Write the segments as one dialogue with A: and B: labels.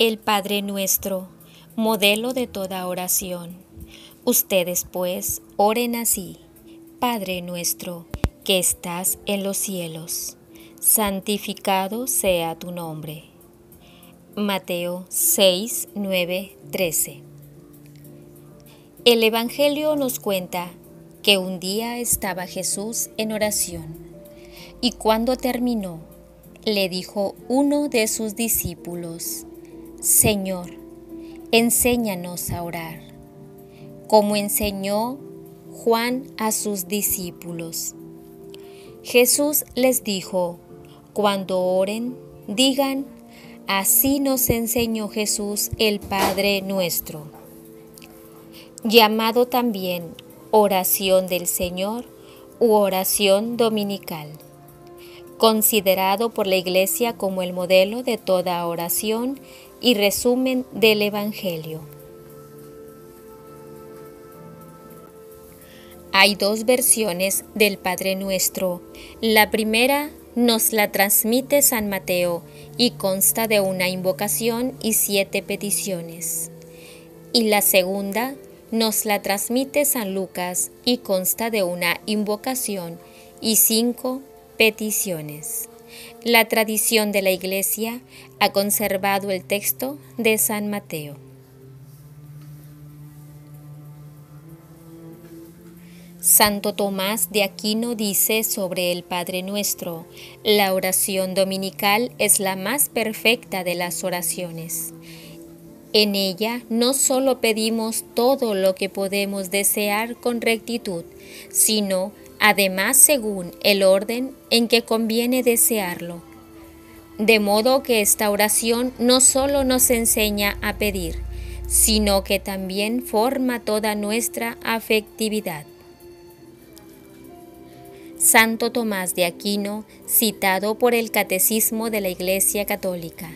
A: El Padre nuestro, modelo de toda oración. Ustedes pues oren así. Padre nuestro, que estás en los cielos, santificado sea tu nombre. Mateo 6, 9, 13. El Evangelio nos cuenta que un día estaba Jesús en oración y cuando terminó, le dijo uno de sus discípulos, Señor, enséñanos a orar, como enseñó Juan a sus discípulos. Jesús les dijo, cuando oren, digan, así nos enseñó Jesús el Padre nuestro. Llamado también oración del Señor u oración dominical, considerado por la Iglesia como el modelo de toda oración y resumen del Evangelio. Hay dos versiones del Padre Nuestro. La primera nos la transmite San Mateo y consta de una invocación y siete peticiones. Y la segunda nos la transmite San Lucas y consta de una invocación y cinco peticiones. La tradición de la Iglesia ha conservado el texto de San Mateo. Santo Tomás de Aquino dice sobre el Padre Nuestro, la oración dominical es la más perfecta de las oraciones. En ella no solo pedimos todo lo que podemos desear con rectitud, sino además según el orden en que conviene desearlo. De modo que esta oración no solo nos enseña a pedir, sino que también forma toda nuestra afectividad. Santo Tomás de Aquino, citado por el Catecismo de la Iglesia Católica.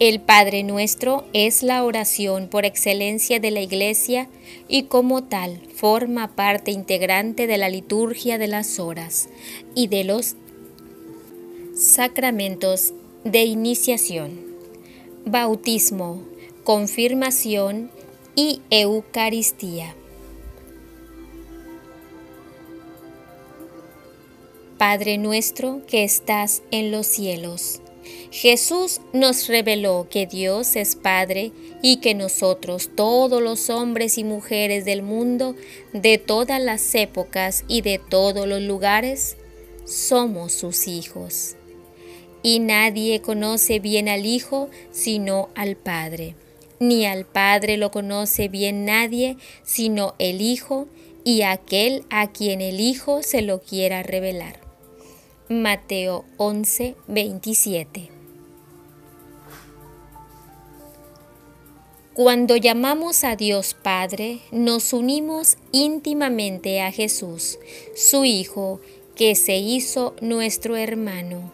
A: El Padre Nuestro es la oración por excelencia de la Iglesia y como tal forma parte integrante de la liturgia de las horas y de los sacramentos de iniciación, bautismo, confirmación y Eucaristía. Padre nuestro que estás en los cielos Jesús nos reveló que Dios es Padre y que nosotros, todos los hombres y mujeres del mundo, de todas las épocas y de todos los lugares, somos sus hijos. Y nadie conoce bien al Hijo sino al Padre. Ni al Padre lo conoce bien nadie sino el Hijo y aquel a quien el Hijo se lo quiera revelar. Mateo 11, 27. Cuando llamamos a Dios Padre, nos unimos íntimamente a Jesús, su Hijo, que se hizo nuestro hermano,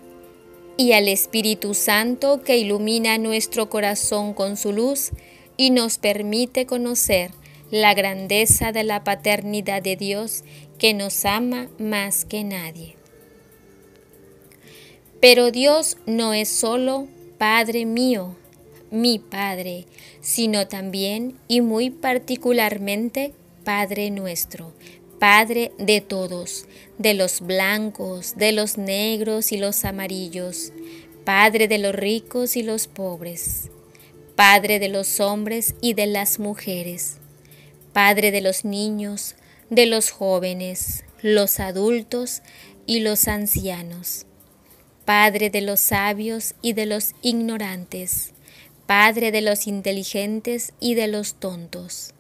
A: y al Espíritu Santo, que ilumina nuestro corazón con su luz y nos permite conocer la grandeza de la paternidad de Dios, que nos ama más que nadie. Pero Dios no es solo Padre mío, mi Padre, sino también y muy particularmente Padre nuestro, Padre de todos, de los blancos, de los negros y los amarillos, Padre de los ricos y los pobres, Padre de los hombres y de las mujeres, Padre de los niños, de los jóvenes, los adultos y los ancianos. Padre de los sabios y de los ignorantes, Padre de los inteligentes y de los tontos,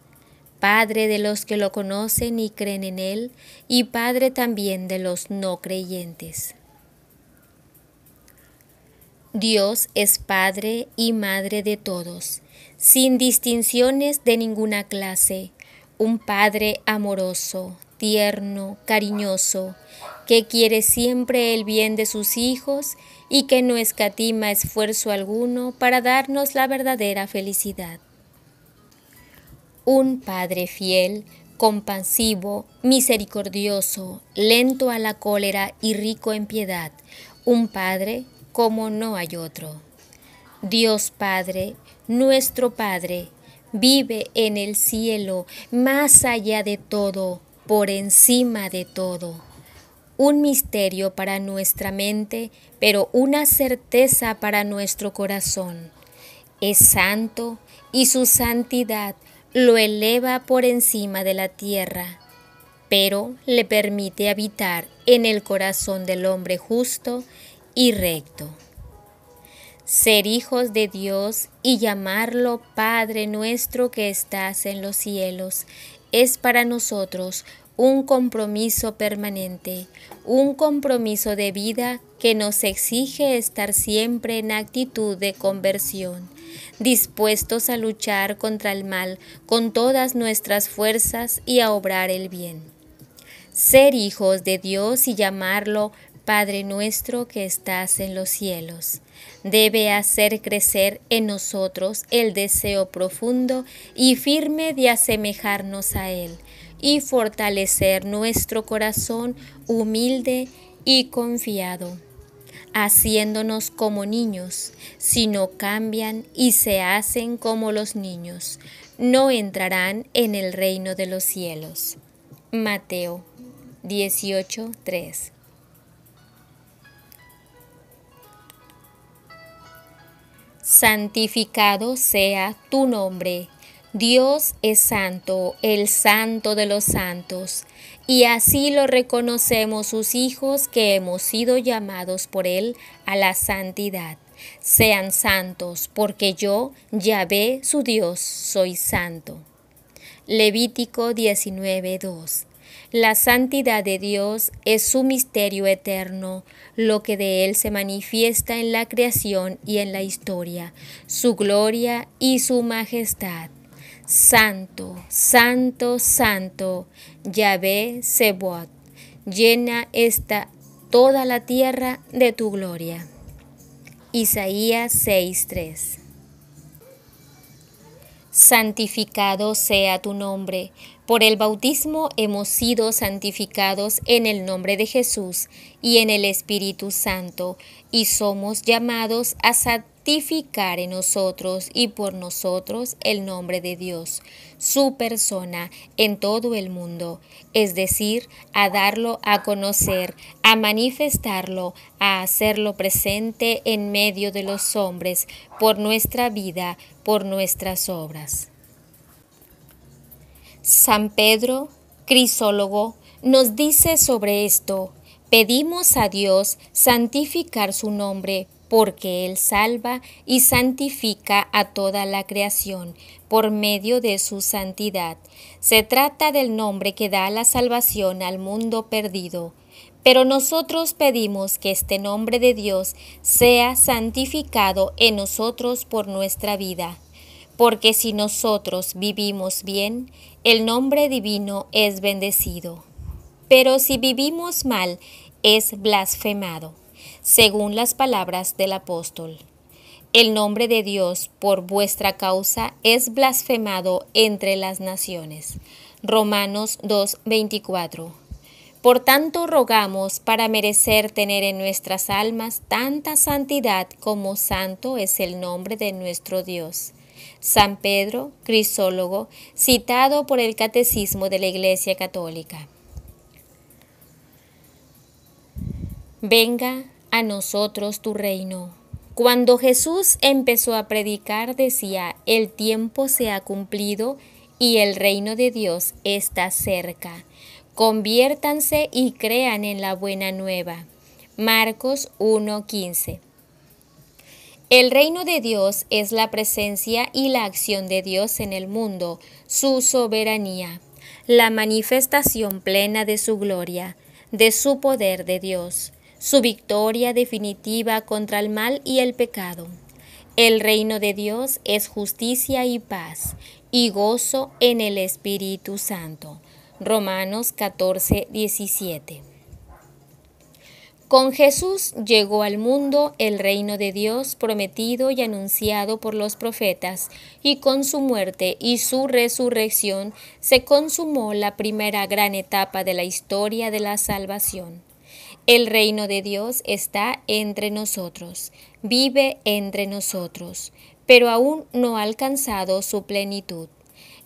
A: Padre de los que lo conocen y creen en Él, y Padre también de los no creyentes. Dios es Padre y Madre de todos, sin distinciones de ninguna clase, un Padre amoroso, tierno, cariñoso, que quiere siempre el bien de sus hijos y que no escatima esfuerzo alguno para darnos la verdadera felicidad. Un Padre fiel, compasivo, misericordioso, lento a la cólera y rico en piedad, un Padre como no hay otro. Dios Padre, nuestro Padre, vive en el cielo, más allá de todo, por encima de todo un misterio para nuestra mente, pero una certeza para nuestro corazón. Es santo y su santidad lo eleva por encima de la tierra, pero le permite habitar en el corazón del hombre justo y recto. Ser hijos de Dios y llamarlo Padre nuestro que estás en los cielos es para nosotros un compromiso permanente, un compromiso de vida que nos exige estar siempre en actitud de conversión, dispuestos a luchar contra el mal con todas nuestras fuerzas y a obrar el bien. Ser hijos de Dios y llamarlo Padre nuestro que estás en los cielos. Debe hacer crecer en nosotros el deseo profundo y firme de asemejarnos a Él y fortalecer nuestro corazón humilde y confiado, haciéndonos como niños, si no cambian y se hacen como los niños, no entrarán en el reino de los cielos. Mateo 18:3 Santificado sea tu nombre Dios es santo, el santo de los santos, y así lo reconocemos sus hijos que hemos sido llamados por Él a la santidad. Sean santos, porque yo, Yahvé, su Dios, soy santo. Levítico 19:2 la santidad de Dios es su misterio eterno, lo que de Él se manifiesta en la creación y en la historia, su gloria y su majestad. Santo, santo, santo, Yahvé Seboat, llena esta toda la tierra de tu gloria. Isaías 6:3 Santificado sea tu nombre. Por el bautismo hemos sido santificados en el nombre de Jesús y en el Espíritu Santo, y somos llamados a ...santificar en nosotros y por nosotros el nombre de Dios, su persona en todo el mundo, es decir, a darlo a conocer, a manifestarlo, a hacerlo presente en medio de los hombres, por nuestra vida, por nuestras obras. San Pedro, Crisólogo, nos dice sobre esto, pedimos a Dios santificar su nombre porque Él salva y santifica a toda la creación por medio de su santidad. Se trata del nombre que da la salvación al mundo perdido. Pero nosotros pedimos que este nombre de Dios sea santificado en nosotros por nuestra vida, porque si nosotros vivimos bien, el nombre divino es bendecido. Pero si vivimos mal, es blasfemado según las palabras del apóstol. El nombre de Dios por vuestra causa es blasfemado entre las naciones. Romanos 2:24. Por tanto rogamos para merecer tener en nuestras almas tanta santidad como santo es el nombre de nuestro Dios. San Pedro, Crisólogo, citado por el Catecismo de la Iglesia Católica. Venga a nosotros tu reino. Cuando Jesús empezó a predicar decía, el tiempo se ha cumplido y el reino de Dios está cerca. Conviértanse y crean en la buena nueva. Marcos 1:15 el reino de Dios es la presencia y la acción de Dios en el mundo, su soberanía, la manifestación plena de su gloria, de su poder de Dios su victoria definitiva contra el mal y el pecado. El reino de Dios es justicia y paz y gozo en el Espíritu Santo. Romanos 14, 17. Con Jesús llegó al mundo el reino de Dios prometido y anunciado por los profetas, y con su muerte y su resurrección se consumó la primera gran etapa de la historia de la salvación. El reino de Dios está entre nosotros, vive entre nosotros, pero aún no ha alcanzado su plenitud.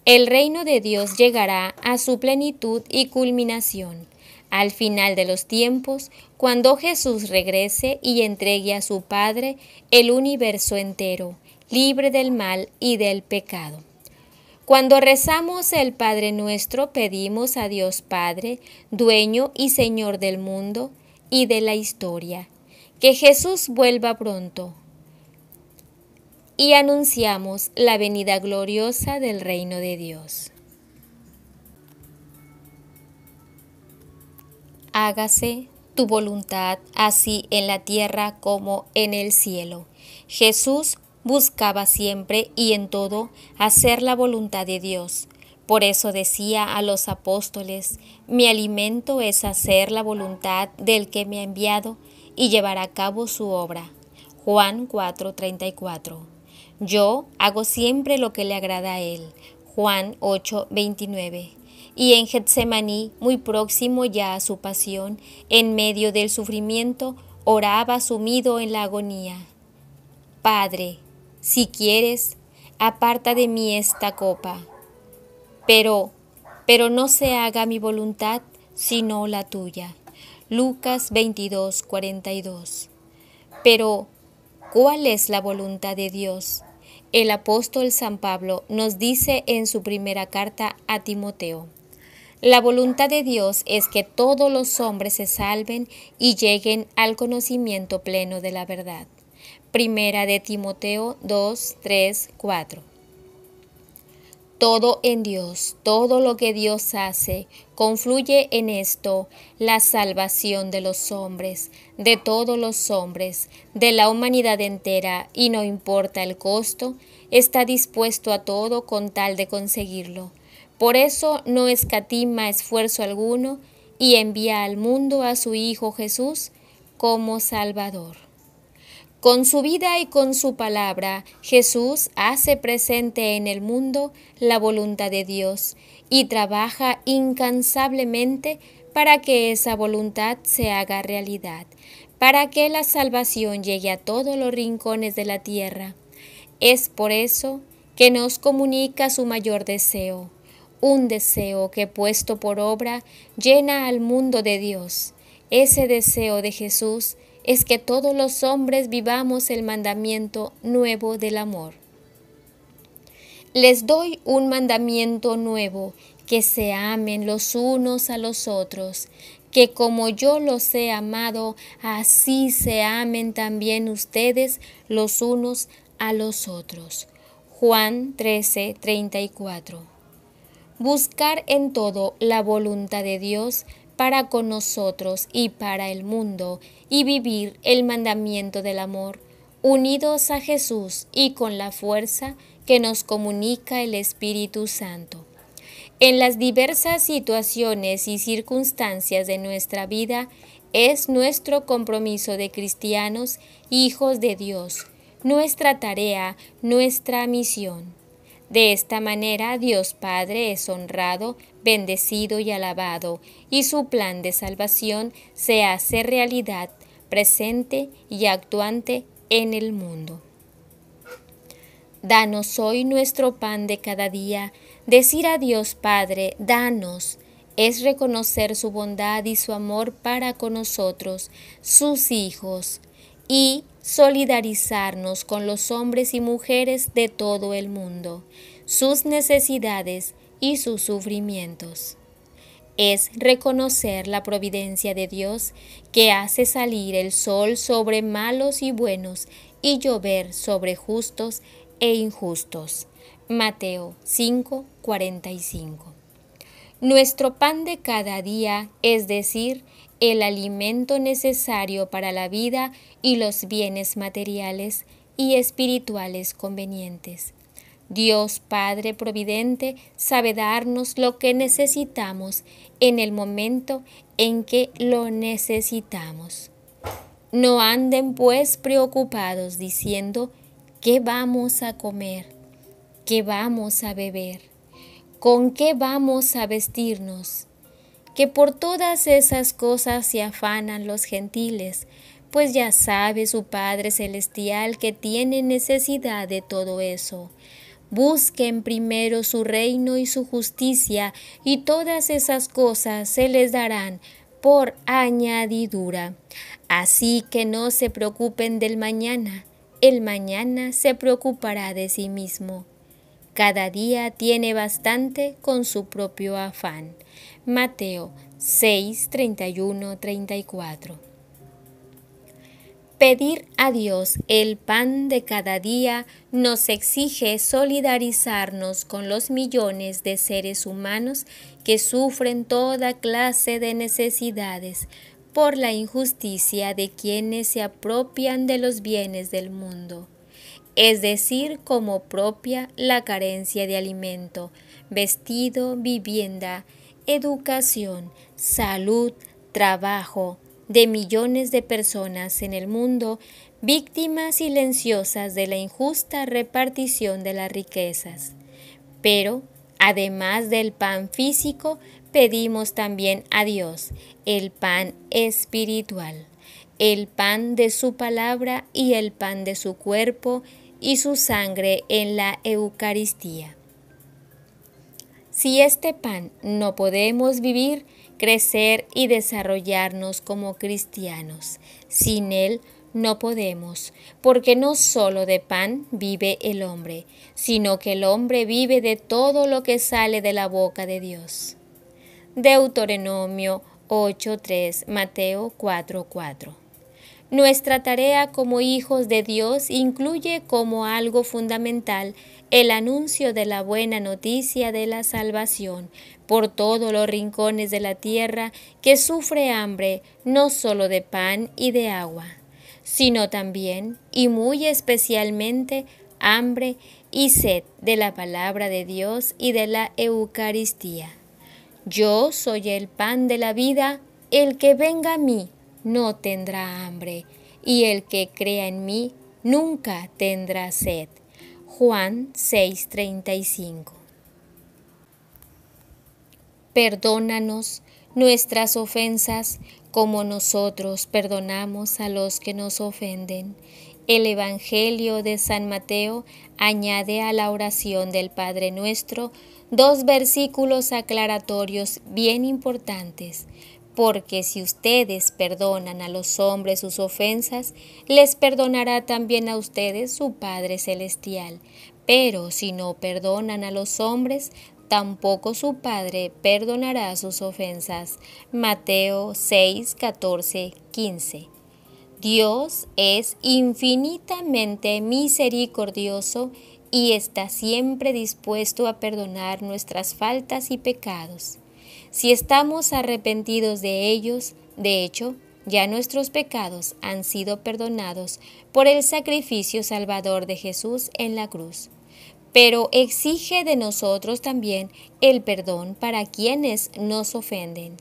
A: El reino de Dios llegará a su plenitud y culminación, al final de los tiempos, cuando Jesús regrese y entregue a su Padre el universo entero, libre del mal y del pecado. Cuando rezamos el Padre nuestro, pedimos a Dios Padre, dueño y Señor del mundo, y de la historia. Que Jesús vuelva pronto. Y anunciamos la venida gloriosa del reino de Dios. Hágase tu voluntad así en la tierra como en el cielo. Jesús buscaba siempre y en todo hacer la voluntad de Dios por eso decía a los apóstoles, mi alimento es hacer la voluntad del que me ha enviado y llevar a cabo su obra. Juan 4:34. Yo hago siempre lo que le agrada a él. Juan 8:29. Y en Getsemaní, muy próximo ya a su pasión, en medio del sufrimiento, oraba sumido en la agonía. Padre, si quieres, aparta de mí esta copa pero, pero no se haga mi voluntad sino la tuya. Lucas 22, 42. Pero, ¿cuál es la voluntad de Dios? El apóstol San Pablo nos dice en su primera carta a Timoteo, la voluntad de Dios es que todos los hombres se salven y lleguen al conocimiento pleno de la verdad. Primera de Timoteo 2, 3, 4 todo en Dios, todo lo que Dios hace, confluye en esto la salvación de los hombres, de todos los hombres, de la humanidad entera, y no importa el costo, está dispuesto a todo con tal de conseguirlo. Por eso no escatima esfuerzo alguno y envía al mundo a su Hijo Jesús como Salvador. Con su vida y con su palabra, Jesús hace presente en el mundo la voluntad de Dios y trabaja incansablemente para que esa voluntad se haga realidad, para que la salvación llegue a todos los rincones de la tierra. Es por eso que nos comunica su mayor deseo, un deseo que puesto por obra llena al mundo de Dios. Ese deseo de Jesús es que todos los hombres vivamos el mandamiento nuevo del amor. Les doy un mandamiento nuevo, que se amen los unos a los otros, que como yo los he amado, así se amen también ustedes los unos a los otros. Juan 13, 34. Buscar en todo la voluntad de Dios para con nosotros y para el mundo, y vivir el mandamiento del amor, unidos a Jesús y con la fuerza que nos comunica el Espíritu Santo. En las diversas situaciones y circunstancias de nuestra vida es nuestro compromiso de cristianos, hijos de Dios, nuestra tarea, nuestra misión. De esta manera Dios Padre es honrado, bendecido y alabado, y su plan de salvación se hace realidad, presente y actuante en el mundo. Danos hoy nuestro pan de cada día. Decir a Dios Padre, danos, es reconocer su bondad y su amor para con nosotros, sus hijos, y solidarizarnos con los hombres y mujeres de todo el mundo, sus necesidades y sus sufrimientos. Es reconocer la providencia de Dios que hace salir el sol sobre malos y buenos y llover sobre justos e injustos. Mateo 5:45. Nuestro pan de cada día, es decir, el alimento necesario para la vida y los bienes materiales y espirituales convenientes. Dios Padre Providente sabe darnos lo que necesitamos en el momento en que lo necesitamos. No anden pues preocupados diciendo, ¿qué vamos a comer? ¿Qué vamos a beber? ¿Con qué vamos a vestirnos? que por todas esas cosas se afanan los gentiles, pues ya sabe su Padre Celestial que tiene necesidad de todo eso. Busquen primero su reino y su justicia, y todas esas cosas se les darán por añadidura. Así que no se preocupen del mañana, el mañana se preocupará de sí mismo. Cada día tiene bastante con su propio afán. Mateo 6, 31, 34. Pedir a Dios el pan de cada día nos exige solidarizarnos con los millones de seres humanos que sufren toda clase de necesidades por la injusticia de quienes se apropian de los bienes del mundo, es decir, como propia la carencia de alimento, vestido, vivienda, educación, salud, trabajo de millones de personas en el mundo, víctimas silenciosas de la injusta repartición de las riquezas. Pero, además del pan físico, pedimos también a Dios el pan espiritual, el pan de su palabra y el pan de su cuerpo y su sangre en la Eucaristía. Si este pan no podemos vivir, crecer y desarrollarnos como cristianos. Sin él no podemos, porque no solo de pan vive el hombre, sino que el hombre vive de todo lo que sale de la boca de Dios. Deuteronomio 8:3, Mateo 4:4. Nuestra tarea como hijos de Dios incluye como algo fundamental el anuncio de la buena noticia de la salvación por todos los rincones de la tierra que sufre hambre no solo de pan y de agua, sino también y muy especialmente hambre y sed de la palabra de Dios y de la Eucaristía. Yo soy el pan de la vida, el que venga a mí no tendrá hambre, y el que crea en mí nunca tendrá sed. Juan 6:35. Perdónanos nuestras ofensas como nosotros perdonamos a los que nos ofenden. El Evangelio de San Mateo añade a la oración del Padre Nuestro dos versículos aclaratorios bien importantes porque si ustedes perdonan a los hombres sus ofensas, les perdonará también a ustedes su Padre Celestial. Pero si no perdonan a los hombres, tampoco su Padre perdonará sus ofensas. Mateo 6, 14, 15. Dios es infinitamente misericordioso y está siempre dispuesto a perdonar nuestras faltas y pecados. Si estamos arrepentidos de ellos, de hecho, ya nuestros pecados han sido perdonados por el sacrificio salvador de Jesús en la cruz. Pero exige de nosotros también el perdón para quienes nos ofenden.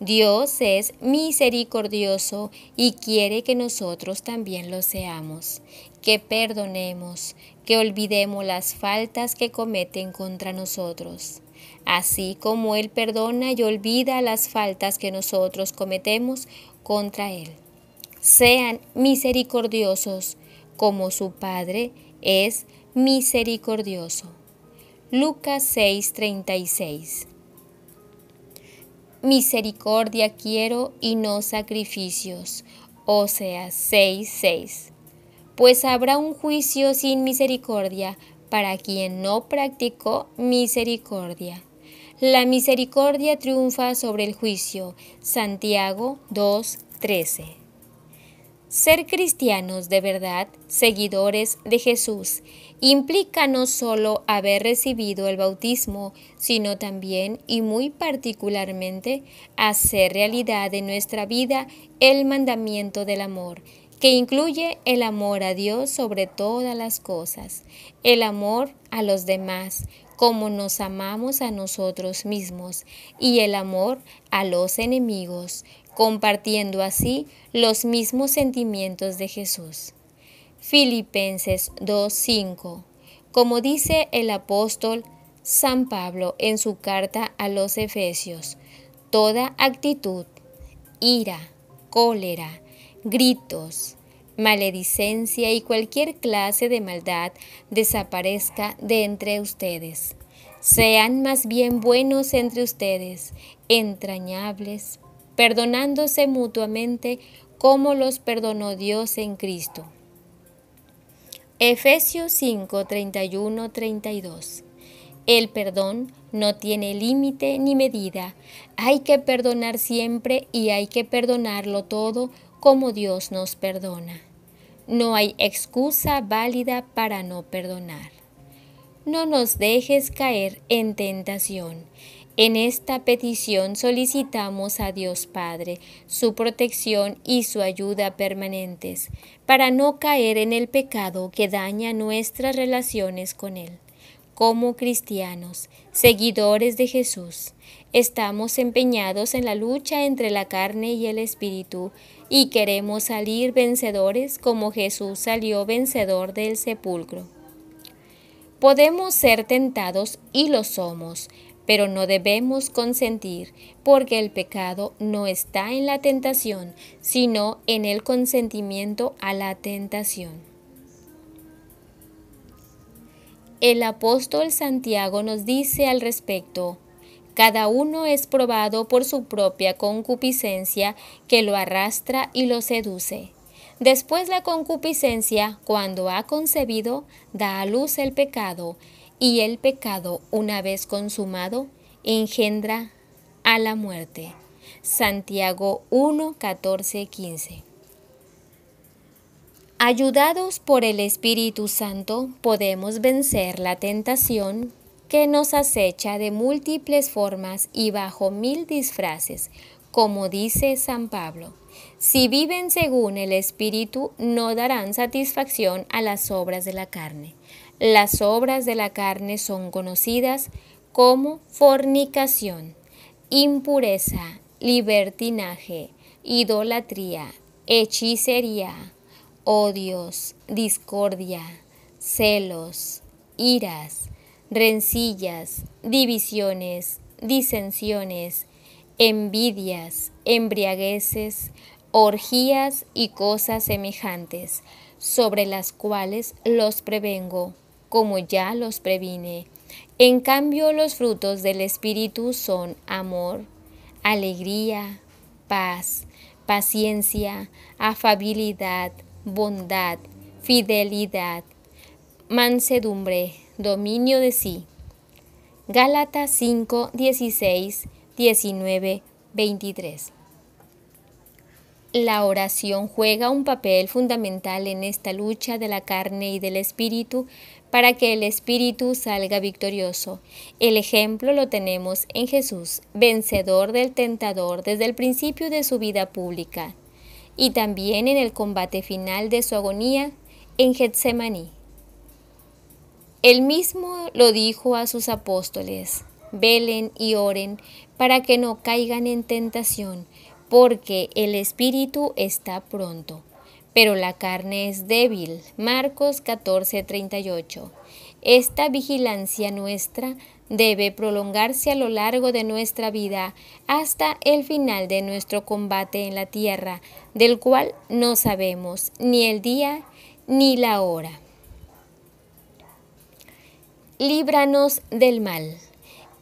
A: Dios es misericordioso y quiere que nosotros también lo seamos, que perdonemos, que olvidemos las faltas que cometen contra nosotros. Así como Él perdona y olvida las faltas que nosotros cometemos contra Él. Sean misericordiosos como su Padre es misericordioso. Lucas 6:36 Misericordia quiero y no sacrificios. O sea, 6:6. Pues habrá un juicio sin misericordia para quien no practicó misericordia. La misericordia triunfa sobre el juicio. Santiago 2.13. Ser cristianos de verdad, seguidores de Jesús, implica no solo haber recibido el bautismo, sino también y muy particularmente hacer realidad en nuestra vida el mandamiento del amor, que incluye el amor a Dios sobre todas las cosas, el amor a los demás, como nos amamos a nosotros mismos y el amor a los enemigos, compartiendo así los mismos sentimientos de Jesús. Filipenses 2.5. Como dice el apóstol San Pablo en su carta a los Efesios, toda actitud, ira, cólera, gritos, maledicencia y cualquier clase de maldad desaparezca de entre ustedes. Sean más bien buenos entre ustedes, entrañables, perdonándose mutuamente como los perdonó Dios en Cristo. Efesios 5, 31, 32. El perdón no tiene límite ni medida. Hay que perdonar siempre y hay que perdonarlo todo como Dios nos perdona. No hay excusa válida para no perdonar. No nos dejes caer en tentación. En esta petición solicitamos a Dios Padre su protección y su ayuda permanentes para no caer en el pecado que daña nuestras relaciones con Él. Como cristianos, seguidores de Jesús, estamos empeñados en la lucha entre la carne y el espíritu y queremos salir vencedores como Jesús salió vencedor del sepulcro. Podemos ser tentados y lo somos, pero no debemos consentir, porque el pecado no está en la tentación, sino en el consentimiento a la tentación. El apóstol Santiago nos dice al respecto, cada uno es probado por su propia concupiscencia que lo arrastra y lo seduce. Después la concupiscencia, cuando ha concebido, da a luz el pecado, y el pecado, una vez consumado, engendra a la muerte. Santiago 1, 14, 15. Ayudados por el Espíritu Santo, podemos vencer la tentación que nos acecha de múltiples formas y bajo mil disfraces, como dice San Pablo. Si viven según el Espíritu, no darán satisfacción a las obras de la carne. Las obras de la carne son conocidas como fornicación, impureza, libertinaje, idolatría, hechicería, odios, discordia, celos, iras rencillas, divisiones, disensiones, envidias, embriagueces, orgías y cosas semejantes, sobre las cuales los prevengo, como ya los previne. En cambio, los frutos del Espíritu son amor, alegría, paz, paciencia, afabilidad, bondad, fidelidad, mansedumbre dominio de sí. Gálatas 5, 16, 19, 23. La oración juega un papel fundamental en esta lucha de la carne y del espíritu para que el espíritu salga victorioso. El ejemplo lo tenemos en Jesús, vencedor del tentador desde el principio de su vida pública, y también en el combate final de su agonía en Getsemaní. Él mismo lo dijo a sus apóstoles, velen y oren para que no caigan en tentación, porque el espíritu está pronto, pero la carne es débil. Marcos 14:38. Esta vigilancia nuestra debe prolongarse a lo largo de nuestra vida hasta el final de nuestro combate en la tierra, del cual no sabemos ni el día ni la hora líbranos del mal.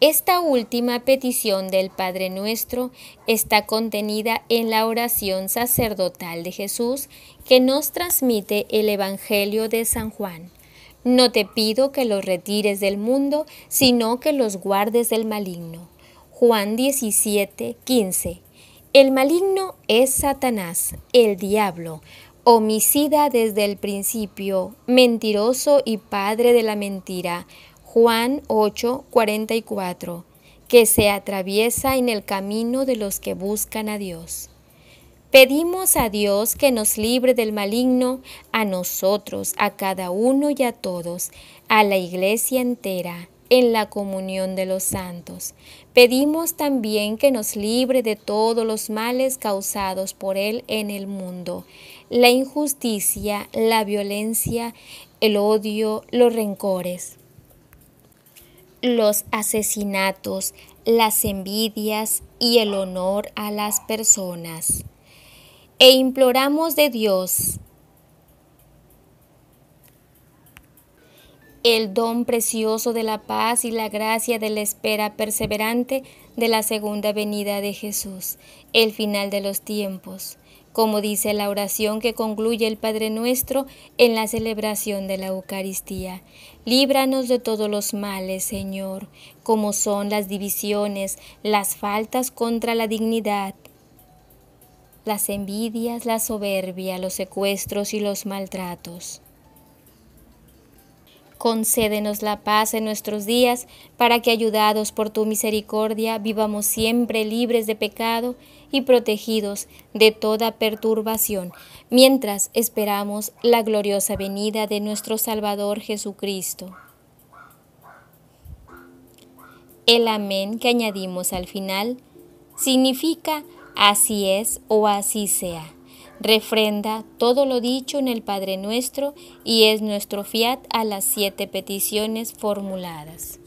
A: Esta última petición del Padre nuestro está contenida en la oración sacerdotal de Jesús que nos transmite el Evangelio de San Juan. No te pido que los retires del mundo, sino que los guardes del maligno. Juan 17, 15. El maligno es Satanás, el diablo, homicida desde el principio, mentiroso y padre de la mentira Juan 8, 44, que se atraviesa en el camino de los que buscan a Dios. Pedimos a Dios que nos libre del maligno, a nosotros, a cada uno y a todos, a la iglesia entera, en la comunión de los santos. Pedimos también que nos libre de todos los males causados por Él en el mundo, la injusticia, la violencia, el odio, los rencores los asesinatos, las envidias y el honor a las personas. E imploramos de Dios el don precioso de la paz y la gracia de la espera perseverante de la segunda venida de Jesús, el final de los tiempos como dice la oración que concluye el Padre Nuestro en la celebración de la Eucaristía. Líbranos de todos los males, Señor, como son las divisiones, las faltas contra la dignidad, las envidias, la soberbia, los secuestros y los maltratos. Concédenos la paz en nuestros días, para que, ayudados por tu misericordia, vivamos siempre libres de pecado y protegidos de toda perturbación, mientras esperamos la gloriosa venida de nuestro Salvador Jesucristo. El amén que añadimos al final significa así es o así sea refrenda todo lo dicho en el Padre Nuestro y es nuestro fiat a las siete peticiones formuladas.